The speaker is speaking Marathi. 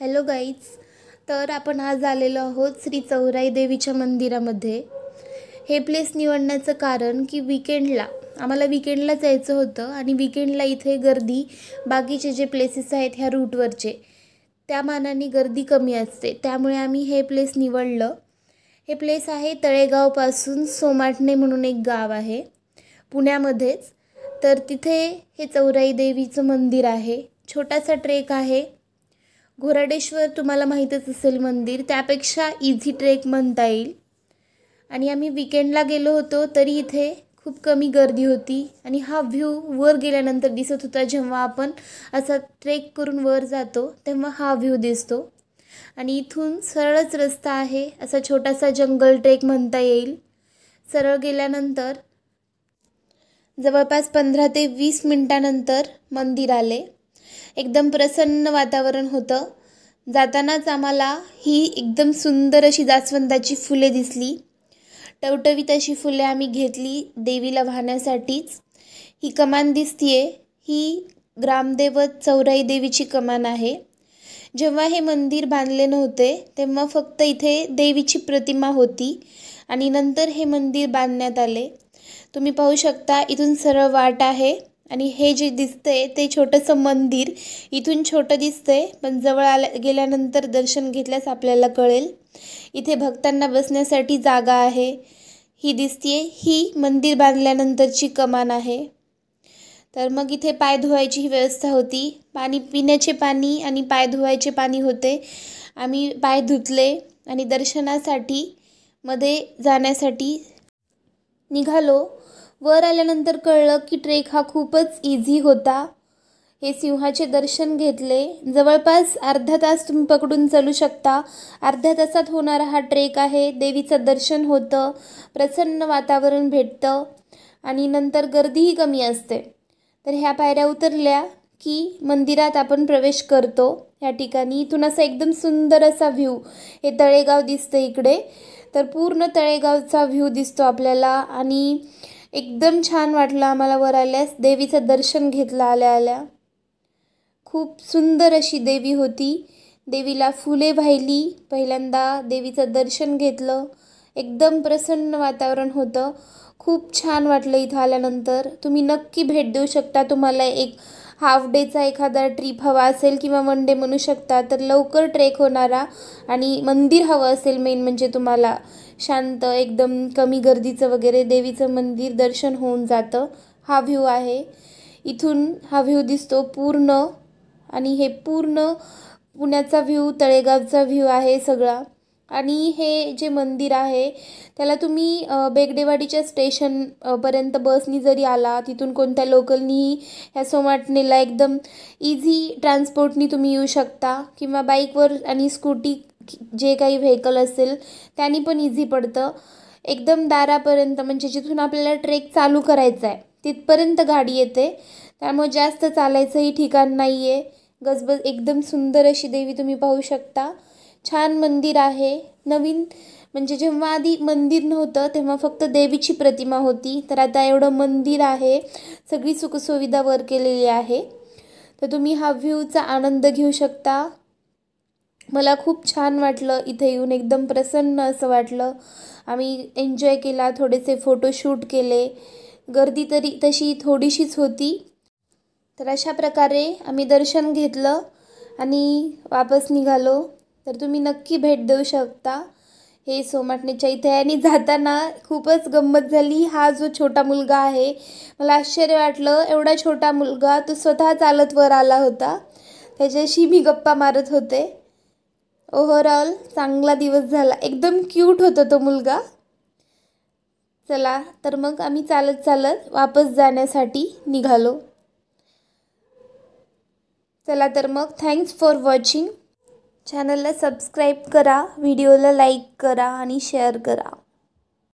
हॅलो गाईज तर आपण आज आलेलो आहोत श्री चौराई देवीच्या मंदिरामध्ये हे प्लेस निवडण्याचं कारण की विकेंडला आम्हाला विकेंडला जायचं होतं आणि विकेंडला इथे गर्दी बाकीचे जे प्लेसेस आहेत ह्या रूटवरचे त्या मानाने गर्दी कमी असते त्यामुळे आम्ही हे प्लेस निवडलं हे प्लेस आहे तळेगावपासून सोमाटणे म्हणून एक गाव आहे पुण्यामध्येच तर तिथे हे चौराई देवीचं मंदिर आहे छोटासा ट्रेक आहे घोराडेश्वर तुम्हाला माहीतच असेल मंदिर त्यापेक्षा इझी ट्रेक म्हणता येईल आणि आम्ही विकेंडला गेलो होतो तरी इथे खूप कमी गर्दी होती आणि हा व्ह्यू वर गेल्यानंतर दिसत होता जेव्हा आपण असा ट्रेक करून वर जातो तेव्हा हा व्ह्यू दिसतो आणि इथून सरळच रस्ता आहे असा छोटासा जंगल ट्रेक म्हणता येईल सरळ गेल्यानंतर जवळपास पंधरा ते वीस मिनटानंतर मंदिर आले एकदम प्रसन्न वातावरण होतं जातानाच आम्हाला ही एकदम सुंदर अशी जास्वंदाची फुले दिसली टवटवीत अशी फुले आम्ही घेतली देवीला वाहण्यासाठीच ही कमान दिसतीये ही ग्रामदेवत चौराई देवीची कमान आहे जेव्हा हे मंदिर बांधले नव्हते तेव्हा फक्त इथे देवीची प्रतिमा होती आणि नंतर हे मंदिर बांधण्यात आले तुम्ही पाहू शकता इथून सरळ वाट आहे आणि हे जे आहे ते छोटंसं मंदिर इथून छोटं आहे पण जवळ आल्या गेल्यानंतर दर्शन घेतल्यास आपल्याला कळेल इथे भक्तांना बसण्यासाठी जागा आहे ही दिसतीये ही मंदिर बांधल्यानंतरची कमान आहे तर मग इथे पाय धुवायची ही व्यवस्था होती पाणी पिण्याचे पाणी आणि पाय धुवायचे पाणी होते आम्ही पाय धुतले आणि दर्शनासाठी मध्ये जाण्यासाठी निघालो वर आल्यानंतर कळलं की ट्रेक हा खूपच इझी होता हे सिंहाचे दर्शन घेतले जवळपास अर्धा तास तुम्ही पकडून चालू शकता अर्ध्या तासात होणारा हा ट्रेक आहे देवीचं दर्शन होतं प्रसन्न वातावरण भेटतं आणि नंतर गर्दीही कमी असते तर ह्या पायऱ्या उतरल्या की मंदिरात आपण प्रवेश करतो ह्या ठिकाणी इथून असा एकदम सुंदर असा व्ह्यू हे तळेगाव दिसतं इकडे तर पूर्ण तळेगावचा व्ह्यू दिसतो आपल्याला आणि एकदम छान वाटलं आम्हाला वर आल्यास देवीचं दर्शन घेतलं आल्या आल्या खूप सुंदर अशी देवी होती देवीला फुले वाहिली पहिल्यांदा देवीचं दर्शन घेतलं एकदम प्रसन्न वातावरण होतं खूप छान वाटलं इथं आल्यानंतर तुम्ही नक्की भेट देऊ शकता तुम्हाला एक हाफ डेचा एखादा ट्रीप हवा असेल किंवा वन डे म्हणू शकता तर लवकर ट्रेक होणारा आणि मंदिर हवं असेल मेन म्हणजे तुम्हाला शांत एकदम कमी गर्दीचं वगैरे देवीचं मंदिर दर्शन होऊन जातं हा व्ह्यू आहे इथून हा व्ह्यू दिसतो पूर्ण आणि हे पूर्ण पुण्याचा व्ह्यू तळेगावचा व्ह्यू आहे सगळा आणि हे जे मंदिर आहे त्याला तुम्ही बेगडेवाडीच्या स्टेशन पर्यंत बसनी जरी आला तिथून कोणत्या लोकलनी ह्या सोमाटणीला एकदम इझी ट्रान्सपोर्टनी तुम्ही येऊ शकता किंवा बाईकवर आणि स्कूटी जे काही व्हेकल असेल त्याने पण इझी पडतं एकदम दारापर्यंत म्हणजे जिथून आपल्याला ट्रेक चालू करायचा आहे तिथपर्यंत गाडी येते त्यामुळे जास्त चालायचंही ठिकाण नाही आहे गजबज एकदम सुंदर अशी देवी तुम्ही पाहू शकता छान मंदिर आहे नवीन म्हणजे जेव्हा आधी मंदिर नव्हतं तेव्हा फक्त देवीची प्रतिमा होती तर आता एवढं मंदिर आहे सगळी सुखसुविधा वर केलेली आहे तर तुम्ही हा व्ह्यूचा आनंद घेऊ शकता मला खूप छान वाटलं इथे येऊन एकदम प्रसन्न असं वाटलं आम्ही एन्जॉय केला थोडेसे फोटोशूट केले गर्दी तरी तशी थोडीशीच होती तर अशा प्रकारे आम्ही दर्शन घेतलं आणि वापस निघालो तर तुम्ही नक्की भेट देऊ शकता हे सोमाटणेच्या इथे आणि जाताना खूपच गंमत झाली हा जो छोटा मुलगा आहे मला आश्चर्य वाटलं एवढा छोटा मुलगा तो स्वतः चालत वर आला होता त्याच्याशी मी गप्पा मारत होते ओव्हरऑल चांगला दिवस झाला एकदम क्यूट होता तो मुलगा चला तर मग आम्ही चालत चालत वापस जाण्यासाठी निघालो चला तर मग थँक्स फॉर वॉचिंग चॅनलला सबस्क्राईब करा व्हिडिओला लाईक करा आणि शेअर करा